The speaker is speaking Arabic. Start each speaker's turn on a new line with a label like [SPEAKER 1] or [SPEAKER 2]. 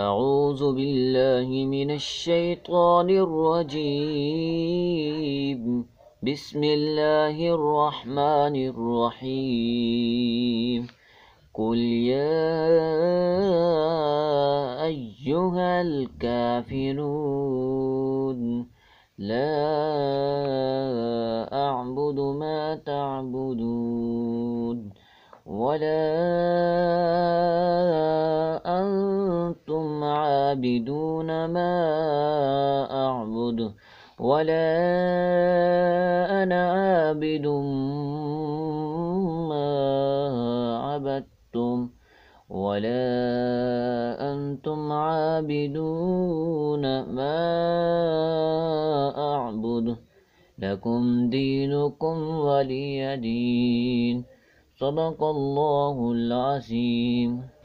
[SPEAKER 1] أعوذ بالله من الشيطان الرجيم بسم الله الرحمن الرحيم قل يا أيها الكافرون لا أعبد ما تعبدون ولا تعبدون ما أعبد ولا أنا عابد ما عبدتم ولا أنتم عابدون ما أعبد لكم دينكم ولي دين صدق الله العظيم